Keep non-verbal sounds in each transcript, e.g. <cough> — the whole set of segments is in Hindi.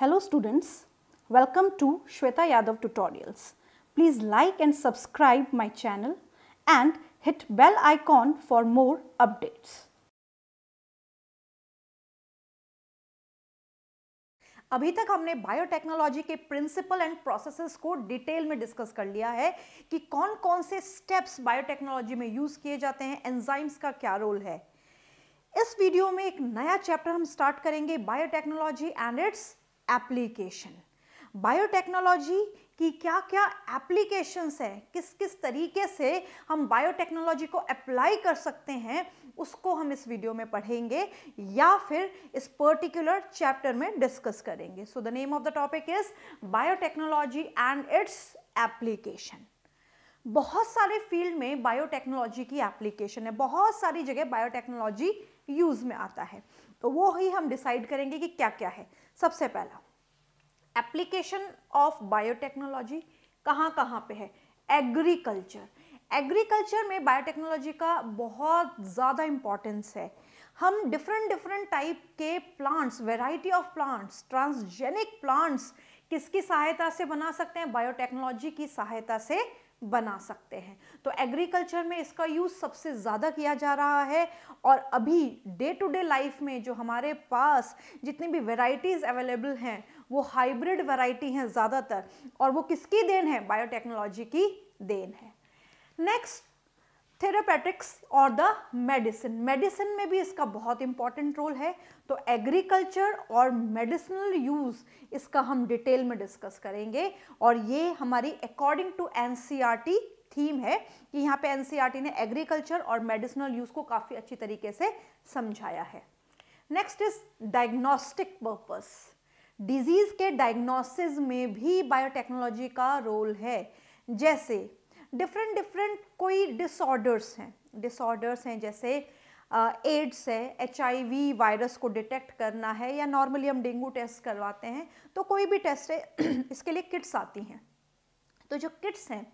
Hello students, welcome to Shweta Yadav tutorials. Please like and subscribe my channel and hit bell icon for more updates. अभी तक हमने बायोटेक्नोलॉजी के प्रिंसिपल एंड प्रोसेसेस को डिटेल में डिस्कस कर लिया है कि कौन कौन से स्टेप्स बायोटेक्नोलॉजी में यूज़ किए जाते हैं एंजाइम्स का क्या रोल है इस वीडियो में एक नया चैप्टर हम स्टार्ट करेंगे biotechnology and its application biotechnology की क्या क्या एप्लीकेशंस हैं किस किस तरीके से हम बायोटेक्नोलॉजी को अप्लाई कर सकते हैं उसको हम इस वीडियो में पढ़ेंगे या फिर इस पर्टिकुलर चैप्टर में डिस्कस करेंगे so the name of the topic is biotechnology and its application बहुत सारे फील्ड में बायोटेक्नोलॉजी की एप्लीकेशन है बहुत सारी जगह बायोटेक्नोलॉजी यूज़ में आता है तो वो ही हम डिसाइड करेंगे कि क्या क्या है सबसे पहला एप्लीकेशन ऑफ बायोटेक्नोलॉजी कहाँ कहाँ पे है एग्रीकल्चर एग्रीकल्चर में बायोटेक्नोलॉजी का बहुत ज़्यादा इम्पॉर्टेंस है हम डिफरेंट डिफरेंट टाइप के plants variety of plants transgenic plants किसकी सहायता से बना सकते हैं बायोटेक्नोलॉजी की सहायता से बना सकते हैं तो एग्रीकल्चर में इसका यूज़ सबसे ज़्यादा किया जा रहा है और अभी डे टू डे लाइफ में जो हमारे पास जितनी भी वेराइटीज़ अवेलेबल हैं वो हाइब्रिड वैरायटी हैं ज़्यादातर और वो किसकी देन है बायोटेक्नोलॉजी की देन है नेक्स्ट थेरापेटिक्स और द मेडिसिन मेडिसिन में भी इसका बहुत इंपॉर्टेंट रोल है तो एग्रीकल्चर और मेडिसिनल यूज़ इसका हम डिटेल में डिस्कस करेंगे और ये हमारी अकॉर्डिंग टू एन थीम है कि यहाँ पे एन e ने एग्रीकल्चर और मेडिसिनल यूज़ को काफ़ी अच्छी तरीके से समझाया है next is diagnostic purpose disease के डायग्नोसिस में भी बायोटेक्नोलॉजी का रोल है जैसे डिफरेंट डिफरेंट कोई डिसऑर्डर्स हैं डिसऑर्डर्स हैं जैसे एड्स है एच वायरस को डिटेक्ट करना है या नॉर्मली हम डेंगू टेस्ट करवाते हैं तो कोई भी टेस्ट है <clears throat> इसके लिए किट्स आती हैं तो जो किट्स हैं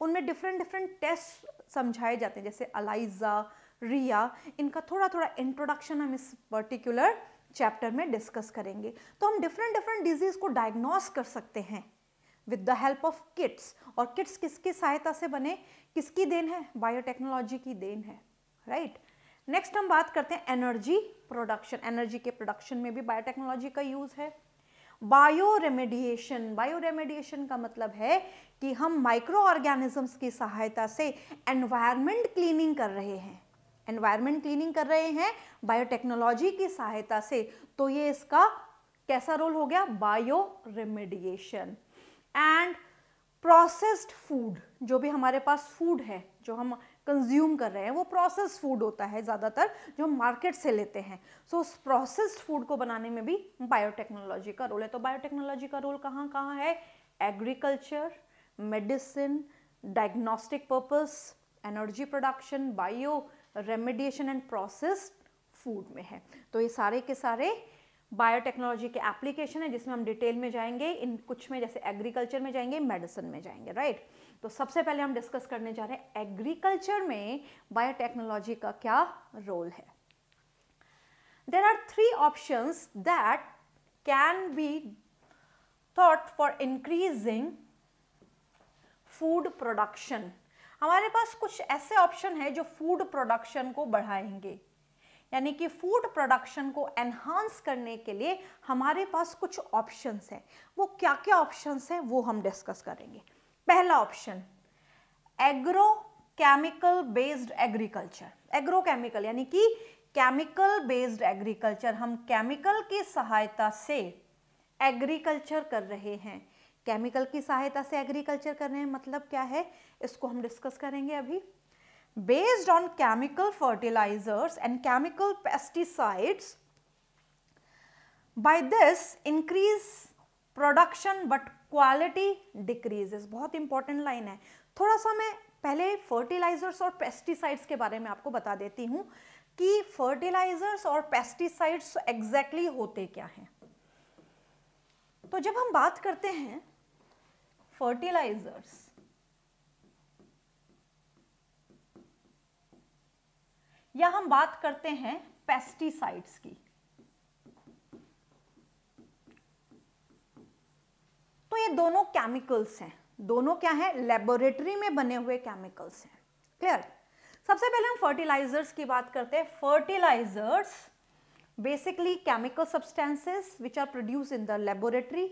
उनमें डिफरेंट डिफरेंट टेस्ट समझाए जाते हैं जैसे अलाइजा रिया इनका थोड़ा थोड़ा इंट्रोडक्शन हम इस पर्टिकुलर चैप्टर में डिस्कस करेंगे तो हम डिफरेंट डिफरेंट डिजीज़ को डायग्नोस कर सकते हैं with the help of kits और किट्स किसकी सहायता से बने किसकी देन है बायोटेक्नोलॉजी की देन है राइट right? नेक्स्ट हम बात करते हैं एनर्जी प्रोडक्शन एनर्जी के प्रोडक्शन में भी बायोटेक्नोलॉजी का यूज़ है बायो रेमेडिएशन बायो रेमेडिएशन का मतलब है कि हम माइक्रो ऑर्गेनिजम्स की सहायता से एनवायरमेंट क्लीनिंग कर रहे हैं एनवायरमेंट क्लीनिंग कर रहे हैं बायोटेक्नोलॉजी की सहायता से तो ये इसका कैसा रोल हो गया bioremediation and processed food जो भी हमारे पास फूड है जो हम कंज्यूम कर रहे हैं वो प्रोसेस्ड फूड होता है ज़्यादातर जो हम मार्केट से लेते हैं सो so, उस प्रोसेस्ड फूड को बनाने में भी बायोटेक्नोलॉजी का रोल है तो बायोटेक्नोलॉजी का रोल कहाँ कहाँ है agriculture medicine diagnostic purpose energy production bioremediation and processed food में है तो ये सारे के सारे बायोटेक्नोलॉजी के एप्लीकेशन है जिसमें हम डिटेल में जाएंगे इन कुछ में जैसे एग्रीकल्चर में जाएंगे मेडिसिन में जाएंगे राइट तो सबसे पहले हम डिस्कस करने जा रहे हैं एग्रीकल्चर में बायोटेक्नोलॉजी का क्या रोल है there are three option that can be thought for increasing food production हमारे पास कुछ ऐसे ऑप्शन है जो फूड प्रोडक्शन को बढ़ाएंगे यानी कि फूड प्रोडक्शन को एनहांस करने के लिए हमारे पास कुछ ऑप्शंस हैं वो क्या क्या ऑप्शंस हैं वो हम डिस्कस करेंगे पहला option agrochemical based agriculture agrochemical यानी कि केमिकल बेस्ड एग्रीकल्चर हम केमिकल की सहायता से एग्रीकल्चर कर रहे हैं केमिकल की सहायता से एग्रीकल्चर करने में मतलब क्या है इसको हम डिस्कस करेंगे अभी based on chemical fertilisers and chemical pesticides by this increase production but quality decreases बहुत इंपॉर्टेंट लाइन है थोड़ा सा मैं पहले फर्टिलाइजर्स और पेस्टिसाइड्स के बारे में आपको बता देती हूँ कि फर्टिलाइजर्स और पेस्टिसाइड्स एग्जैक्टली exactly होते क्या हैं तो जब हम बात करते हैं fertilizers. या हम बात करते हैं पेस्टिसाइड्स की तो ये दोनों केमिकल्स हैं दोनों क्या है लेबोरेटरी में बने हुए केमिकल्स हैं क्लियर सबसे पहले हम फर्टिलाइजर्स की बात करते हैं fertilisers basically chemical substances which are produced in the laboratory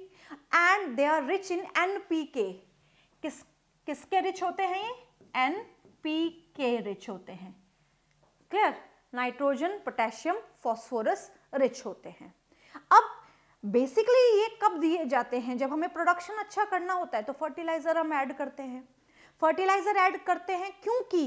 and they are rich in NPK. किस किसके रिच होते हैं ये एन पी के रिच होते हैं clear nitrogen potassium phosphorus rich होते हैं अब बेसिकली ये कब दिए जाते हैं जब हमें प्रोडक्शन अच्छा करना होता है तो फर्टिलाइज़र हम ऐड करते हैं फर्टिलाइज़र ऐड करते हैं क्योंकि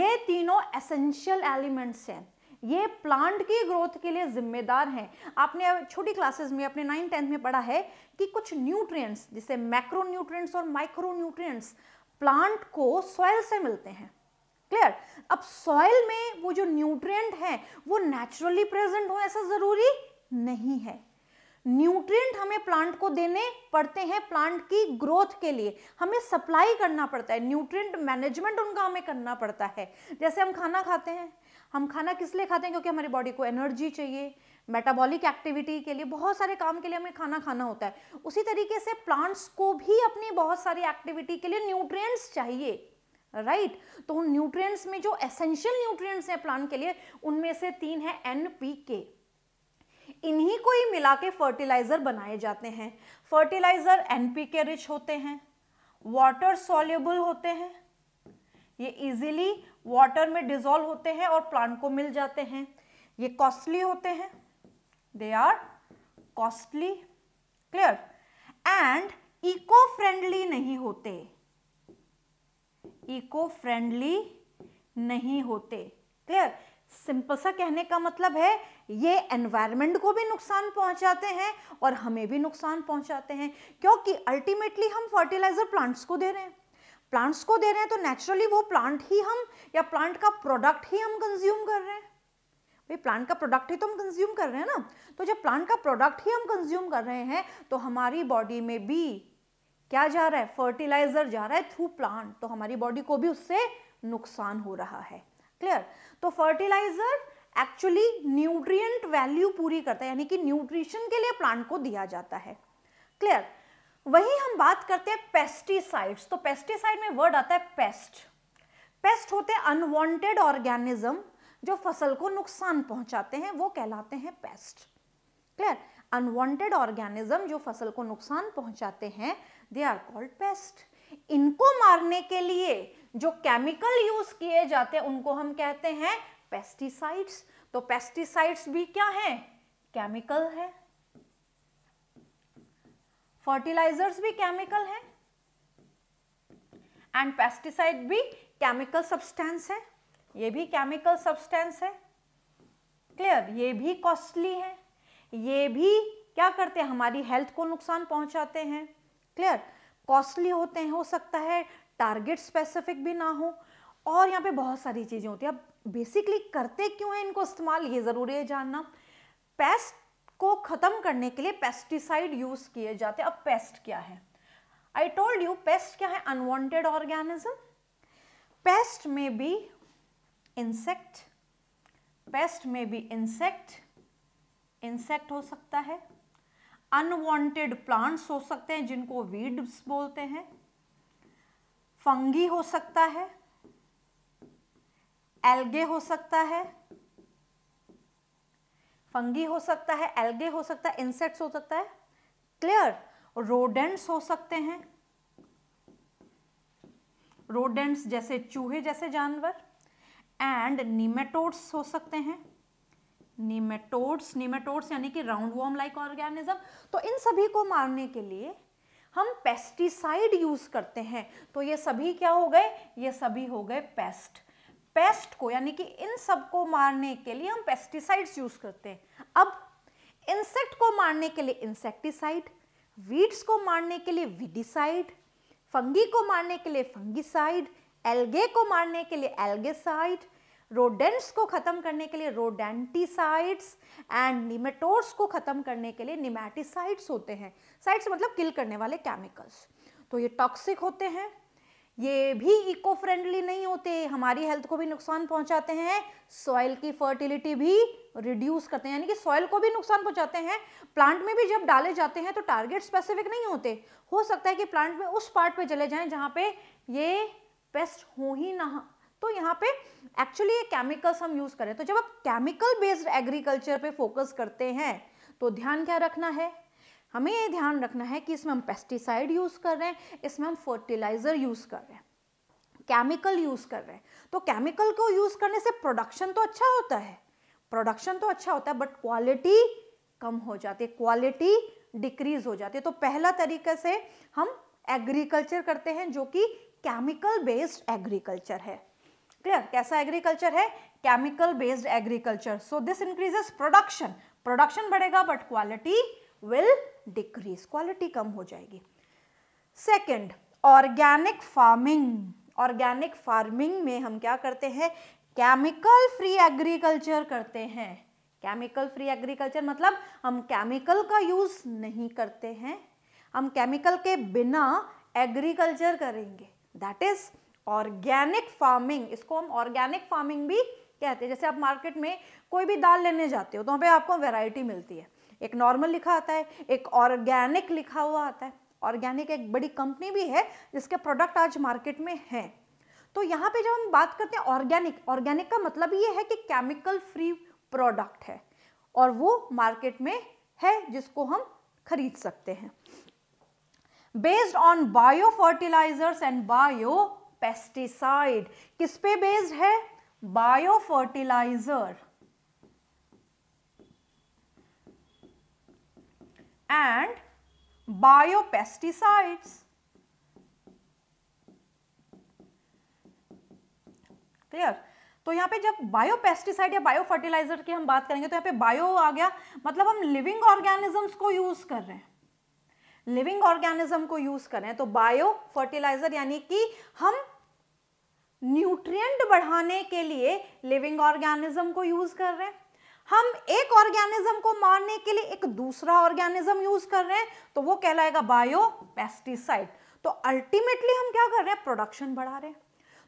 ये तीनों एसेंशियल एलिमेंट्स हैं ये प्लांट की ग्रोथ के लिए जिम्मेदार हैं आपने छोटी क्लासेस में अपने नाइन टेंथ में पढ़ा है कि कुछ न्यूट्रिएंट्स जिसे मैक्रो न्यूट्रिएंट्स और माइक्रो न्यूट्रिएंट्स प्लांट को सॉयल से मिलते हैं क्लियर अब सॉयल में वो जो न्यूट्रिएंट हैं वो नेचुरली प्रेजेंट हो ऐसा ज़रूरी नहीं है न्यूट्रिएंट हमें प्लांट को देने पड़ते हैं प्लांट की ग्रोथ के लिए हमें सप्लाई करना पड़ता है न्यूट्रिएंट मैनेजमेंट उनका हमें करना पड़ता है जैसे हम खाना खाते हैं हम खाना किस लिए खाते हैं क्योंकि हमारी बॉडी को एनर्जी चाहिए मेटाबॉलिक एक्टिविटी के लिए बहुत सारे काम के लिए हमें खाना खाना होता है उसी तरीके से प्लांट्स को भी अपनी बहुत सारी एक्टिविटी के लिए न्यूट्रिएंट्स चाहिए राइट right? तो उन न्यूट्रिएंट्स में जो एसेंशियल न्यूट्रिएंट्स हैं प्लांट के लिए उनमें से तीन है एन पी के इन्हीं को ही मिला के फर्टिलाइजर बनाए जाते हैं फर्टिलाइजर के रिच होते हैं वाटर सॉल्युबल होते हैं ये इजीली वाटर में डिजोल्व होते हैं और प्लांट को मिल जाते हैं ये कॉस्टली होते हैं they are costly clear and eco friendly नहीं होते इको फ्रेंडली नहीं होते क्लियर सिंपल सा कहने का मतलब है ये एनवायरमेंट को भी नुकसान पहुंचाते हैं और हमें भी नुकसान पहुंचाते हैं क्योंकि अल्टीमेटली हम फर्टिलाइजर प्लांट्स को दे रहे हैं प्लांट्स को दे रहे हैं तो नेचुरली वो प्लांट ही हम या प्लांट का प्रोडक्ट ही हम कंज्यूम कर रहे हैं भाई प्लांट का प्रोडक्ट ही तो हम कंज्यूम कर रहे हैं ना तो जब प्लांट का प्रोडक्ट ही हम कंज्यूम कर रहे हैं तो हमारी बॉडी में भी क्या जा रहा है फर्टिलाइजर जा रहा है थ्रू प्लांट तो हमारी बॉडी को भी उससे नुकसान हो रहा है क्लियर तो फर्टिलाइजर एक्चुअली न्यूट्रिएंट वैल्यू पूरी करता है यानी कि न्यूट्रिशन के लिए प्लांट को दिया जाता है क्लियर वही हम बात करते हैं पेस्टिसाइड्स तो पेस्टिसाइड में वर्ड आता है पेस्ट पेस्ट होते हैं अनवांटेड ऑर्गेनिज्म जो फसल को नुकसान पहुंचाते हैं वो कहलाते हैं पेस्ट क्लियर अनवांटेड ऑर्गेनिज्म जो फसल को नुकसान पहुंचाते हैं दे आर कॉल्ड पेस्ट इनको मारने के लिए जो केमिकल यूज किए जाते हैं उनको हम कहते हैं पेस्टिसाइड्स तो पेस्टिसाइड्स भी क्या है केमिकल है फर्टिलाइजर्स भी केमिकल हैं एंड पेस्टिसाइड भी केमिकल सब्सटेंस है ये भी केमिकल सब्सटेंस है क्लियर ये भी कॉस्टली है ये भी क्या करते हैं हमारी हेल्थ को नुकसान पहुंचाते हैं क्लियर कॉस्टली होते हैं हो सकता है टारगेट स्पेसिफिक भी ना हो और यहाँ पे बहुत सारी चीज़ें होती है अब बेसिकली करते क्यों हैं इनको इस्तेमाल ये ज़रूरी है जानना पेस्ट को ख़त्म करने के लिए पेस्टिसाइड यूज़ किए जाते हैं अब पेस्ट क्या है आई टोल्ड यू पेस्ट क्या है अनवांटेड ऑर्गेनिज्म पेस्ट में बी इंसेक्ट पेस्ट में भी इंसेक्ट इंसेक्ट हो सकता है अनवांटेड प्लांट्स हो सकते हैं जिनको वीड्स बोलते हैं फंगी हो सकता है एल्गे हो सकता है फंगी हो सकता है एल्गे हो सकता है इंसेक्ट्स हो सकता है क्लियर रोडेंट्स हो सकते हैं रोडेंट्स जैसे चूहे जैसे जानवर एंड निमेटोड्स हो सकते हैं निमेटोड्स निमेटोड्स यानी कि राउंड वॉर्म लाइक ऑर्गेनिज्म तो इन सभी को मारने के लिए हम पेस्टिसाइड यूज करते हैं तो ये सभी क्या हो गए ये सभी हो गए पेस्ट पेस्ट को यानी कि इन सब को मारने के लिए हम पेस्टिसाइड्स यूज करते हैं अब इंसेक्ट को मारने के लिए इंसेक्टिसाइड वीड्स को मारने के लिए विडिसाइड फंगी को मारने के लिए फंगिसाइड एल्गे को मारने के लिए एल्गेसाइड रोडेंट्स को ख़त्म करने के लिए रोडेंटिसाइड्स एंड निमेटोर्स को ख़त्म करने के लिए निमेटिसाइड्स होते हैं साइड्स मतलब किल करने वाले केमिकल्स तो ये टॉक्सिक होते हैं ये भी इको फ्रेंडली नहीं होते हमारी हेल्थ को भी नुकसान पहुंचाते हैं सॉइल की फर्टिलिटी भी रिड्यूस करते हैं यानी कि सॉइल को भी नुकसान पहुंचाते हैं प्लांट में भी जब डाले जाते हैं तो टारगेट स्पेसिफिक नहीं होते हो सकता है कि प्लांट में उस पार्ट पे चले जाएं जहाँ पे ये पेस्ट हो ही ना तो यहाँ पे एक्चुअली ये केमिकल्स हम यूज़ करें तो जब आप केमिकल बेस्ड एग्रीकल्चर पे फोकस करते हैं तो ध्यान क्या रखना है हमें ये ध्यान रखना है कि इसमें हम पेस्टिसाइड यूज़ कर रहे हैं इसमें हम फर्टिलाइज़र यूज़ कर रहे हैं केमिकल यूज़ कर रहे हैं तो केमिकल को यूज़ करने से प्रोडक्शन तो अच्छा होता है प्रोडक्शन तो अच्छा होता है बट क्वालिटी कम हो जाती है क्वालिटी डिक्रीज हो जाती है तो पहला तरीके से हम एग्रीकल्चर करते हैं जो कि केमिकल बेस्ड एग्रीकल्चर है क्लियर कैसा एग्रीकल्चर है chemical based agriculture so this increases production production बढ़ेगा but quality will decrease quality कम हो जाएगी second organic farming organic farming में हम क्या करते हैं केमिकल फ्री एग्रीकल्चर करते हैं केमिकल फ्री एग्रीकल्चर मतलब हम केमिकल का यूज़ नहीं करते हैं हम केमिकल के बिना एग्रीकल्चर करेंगे दैट इज ऑर्गेनिक फार्मिंग इसको हम ऑर्गेनिक फार्मिंग भी कहते हैं जैसे आप मार्केट में कोई भी दाल लेने जाते हो तो वहाँ पे आपको वैरायटी मिलती है एक नॉर्मल लिखा आता है एक ऑर्गेनिक लिखा हुआ आता है ऑर्गेनिक एक बड़ी कंपनी भी है जिसके प्रोडक्ट आज मार्केट में हैं तो यहाँ पे जब हम बात करते हैं ऑर्गेनिक ऑर्गेनिक का मतलब ये है कि केमिकल फ्री प्रोडक्ट है और वो मार्केट में है जिसको हम खरीद सकते हैं based on biofertilisers and biopesticide किस पे बेस्ड है biofertiliser and biopesticides. Clear तो यहाँ पे जब बायो पेस्टिसाइड या बायो फर्टिलाइजर की हम बात करेंगे तो यहाँ पे बायो आ गया मतलब हम लिविंग ऑर्गेनिजम्स को यूज कर रहे हैं लिविंग ऑर्गेनिज्म को यूज कर रहे हैं तो बायो फर्टिलाइजर यानी कि हम न्यूट्रिएंट बढ़ाने के लिए लिविंग ऑर्गेनिज्म को यूज कर रहे हैं हम एक ऑर्गेनिज्म को मारने के लिए एक दूसरा ऑर्गेनिज्म यूज कर रहे हैं तो वो कहलाएगा बायो पेस्टिसाइड तो अल्टीमेटली हम क्या कर रहे हैं प्रोडक्शन बढ़ा रहे हैं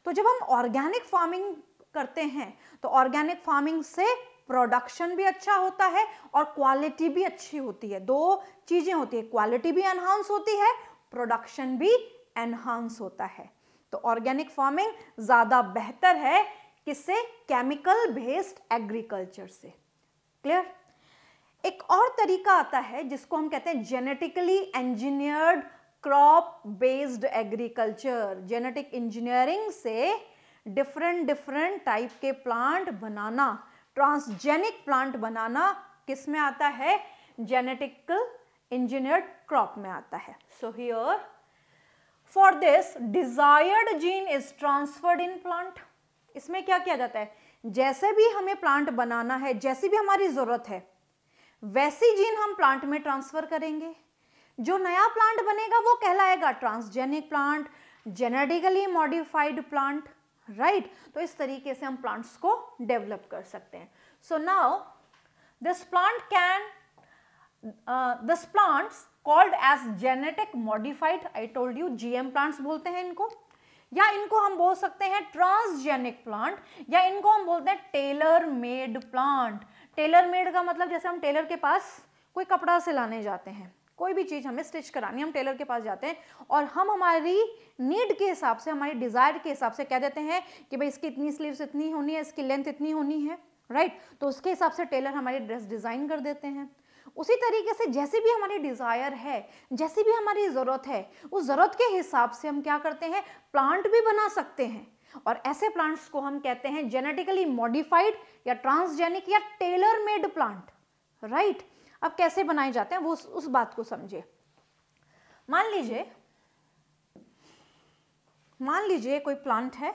तो जब हम ऑर्गेनिक फार्मिंग करते हैं तो ऑर्गेनिक फार्मिंग से प्रोडक्शन भी अच्छा होता है और क्वालिटी भी अच्छी होती है दो चीज़ें होती है क्वालिटी भी एनहांस होती है प्रोडक्शन भी एनहांस होता है तो ऑर्गेनिक फार्मिंग ज़्यादा बेहतर है किससे केमिकल बेस्ड एग्रीकल्चर से क्लियर एक और तरीका आता है जिसको हम कहते हैं genetically engineered crop based agriculture genetic engineering से डिफरेंट डिफरेंट टाइप के प्लांट बनाना ट्रांसजेनिक प्लांट बनाना किस में आता है जेनेटिकल इंजीनियर्ड क्रॉप में आता है so here for this desired gene is transferred in plant इसमें क्या किया जाता है जैसे भी हमें प्लांट बनाना है जैसी भी हमारी ज़रूरत है वैसी जीन हम प्लांट में ट्रांसफ़र करेंगे जो नया प्लांट बनेगा वो कहलाएगा transgenic plant genetically modified plant right तो इस तरीके से हम प्लांट्स को डेवलप कर सकते हैं so now this plant can this plants called as genetic modified I told you GM plants बोलते हैं इनको या इनको हम बोल सकते हैं ट्रांसजेनिक प्लांट या इनको हम बोलते हैं tailor made plant tailor made का मतलब जैसे हम टेलर के पास कोई कपड़ा सिलाने जाते हैं कोई भी चीज़ हमें स्टिच करानी हम टेलर के पास जाते हैं और हम हमारी नीड के हिसाब से हमारी डिज़ायर के हिसाब से कह देते हैं कि भाई इसकी इतनी स्लीव्स इतनी होनी है इसकी लेंथ इतनी होनी है राइट right? तो उसके हिसाब से टेलर हमारी ड्रेस डिज़ाइन कर देते हैं उसी तरीके से जैसे भी हमारी डिज़ायर है जैसी भी हमारी ज़रूरत है उस ज़रूरत के हिसाब से हम क्या करते हैं प्लांट भी बना सकते हैं और ऐसे प्लांट्स को हम कहते हैं जेनेटिकली मॉडिफाइड या ट्रांसजेनिक या टेलर मेड प्लांट राइट अब कैसे बनाए जाते हैं वो उस, बात को समझे मान लीजिए मान लीजिए कोई प्लांट है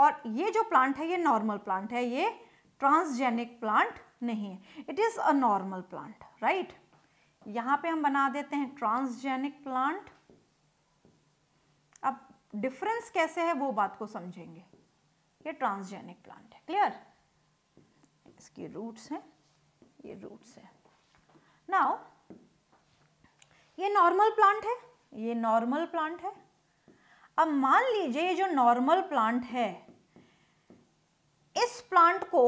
और ये जो प्लांट है ये नॉर्मल प्लांट है ये ट्रांसजेनिक प्लांट नहीं है it is a normal plant right यहां पे हम बना देते हैं ट्रांसजेनिक प्लांट अब डिफरेंस कैसे है वो बात को समझेंगे ये ट्रांसजेनिक प्लांट है क्लियर इसकी रूट्स हैं ये रूट्स है नाउ ये नॉर्मल प्लांट है ये नॉर्मल प्लांट है अब मान लीजिए ये जो नॉर्मल प्लांट है इस प्लांट को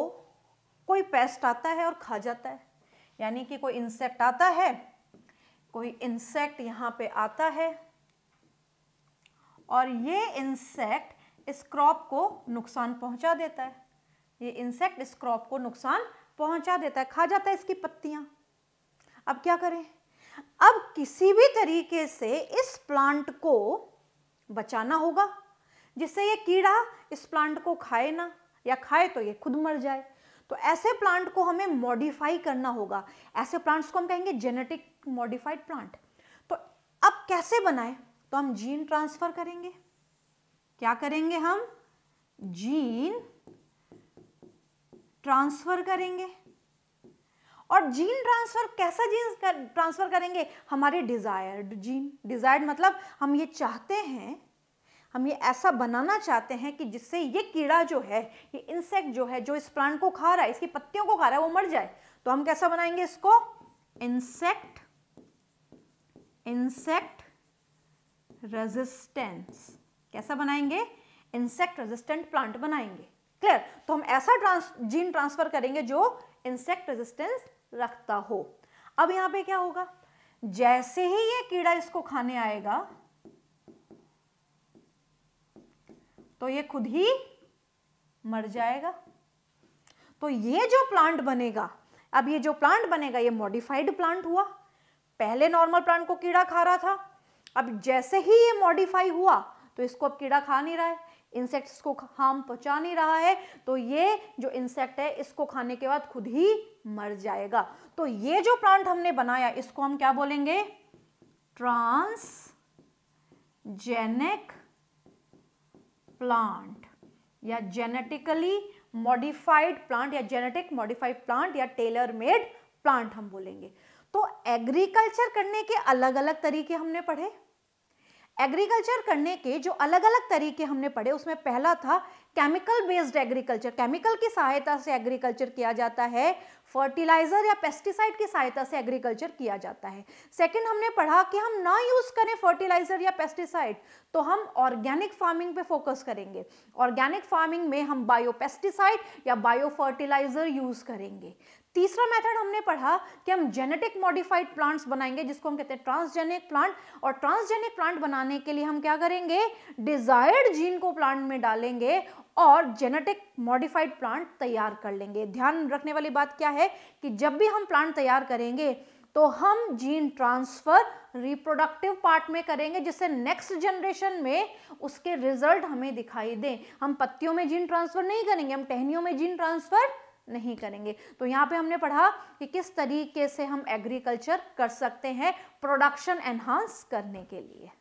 कोई पेस्ट आता है और खा जाता है यानी कि कोई इंसेक्ट आता है कोई इंसेक्ट यहाँ पे आता है और ये इंसेक्ट इस क्रॉप को नुकसान पहुँचा देता है ये इंसेक्ट इस क्रॉप को नुकसान पहुँचा देता है खा जाता है इसकी पत्तियाँ अब क्या करें अब किसी भी तरीके से इस प्लांट को बचाना होगा जिससे ये कीड़ा इस प्लांट को खाए ना या खाए तो ये खुद मर जाए तो ऐसे प्लांट को हमें मॉडिफाई करना होगा ऐसे प्लांट्स को हम कहेंगे जेनेटिक मॉडिफाइड प्लांट तो अब कैसे बनाए तो हम जीन ट्रांसफर करेंगे क्या करेंगे हम जीन ट्रांसफर करेंगे और जीन ट्रांसफर कैसा जीन ट्रांसफर करेंगे हमारे डिजायर्ड जीन डिजायर्ड मतलब हम ये चाहते हैं हम ये ऐसा बनाना चाहते हैं कि जिससे ये कीड़ा जो है ये इंसेक्ट जो है जो इस प्लांट को खा रहा है इसकी पत्तियों को खा रहा है वो मर जाए तो हम कैसा बनाएंगे इसको इंसेक्ट इंसेक्ट रेजिस्टेंस कैसा बनाएंगे इंसेक्ट रेजिस्टेंट प्लांट बनाएंगे क्लियर तो हम ऐसा ट्रांस जीन ट्रांसफर करेंगे जो इंसेक्ट रेजिस्टेंस रखता हो अब यहां पे क्या होगा जैसे ही ये कीड़ा इसको खाने आएगा तो ये खुद ही मर जाएगा तो ये जो प्लांट बनेगा अब ये जो प्लांट बनेगा ये मॉडिफाइड प्लांट हुआ पहले नॉर्मल प्लांट को कीड़ा खा रहा था अब जैसे ही ये मॉडिफाई हुआ तो इसको अब कीड़ा खा नहीं रहा है इंसेक्ट्स को हार्म पहुंचा नहीं रहा है तो ये जो इंसेक्ट है इसको खाने के बाद खुद ही मर जाएगा तो ये जो प्लांट हमने बनाया इसको हम क्या बोलेंगे ट्रांसजेनिक प्लांट या जेनेटिकली मॉडिफाइड प्लांट या जेनेटिक मॉडिफाइड प्लांट या टेलर मेड प्लांट हम बोलेंगे तो एग्रीकल्चर करने के अलग अलग तरीके हमने पढ़े एग्रीकल्चर करने के जो अलग अलग तरीके हमने पढ़े उसमें पहला था केमिकल बेस्ड एग्रीकल्चर केमिकल की सहायता से एग्रीकल्चर किया जाता है फर्टिलाइजर या पेस्टिसाइड की सहायता से एग्रीकल्चर किया जाता है सेकंड हमने पढ़ा कि हम ना यूज़ करें फर्टिलाइजर या पेस्टिसाइड तो हम ऑर्गेनिक फार्मिंग पे फोकस करेंगे ऑर्गेनिक फार्मिंग में हम बायो पेस्टिसाइड या बायो फर्टिलाइजर यूज़ करेंगे तीसरा मेथड हमने पढ़ा कि हम जेनेटिक मॉडिफाइड प्लांट्स बनाएंगे जिसको हम कहते हैं ट्रांसजेनिक प्लांट और ट्रांसजेनिक प्लांट बनाने के लिए हम क्या करेंगे डिजायर्ड जीन को प्लांट में डालेंगे और जेनेटिक मॉडिफाइड प्लांट तैयार कर लेंगे ध्यान रखने वाली बात क्या है कि जब भी हम प्लांट तैयार करेंगे तो हम जीन ट्रांसफर रिप्रोडक्टिव पार्ट में करेंगे जिससे नेक्स्ट जनरेशन में उसके रिजल्ट हमें दिखाई दें हम पत्तियों में जीन ट्रांसफर नहीं करेंगे हम टहनियों में जीन ट्रांसफर नहीं करेंगे तो यहाँ पे हमने पढ़ा कि किस तरीके से हम एग्रीकल्चर कर सकते हैं प्रोडक्शन एनहांस करने के लिए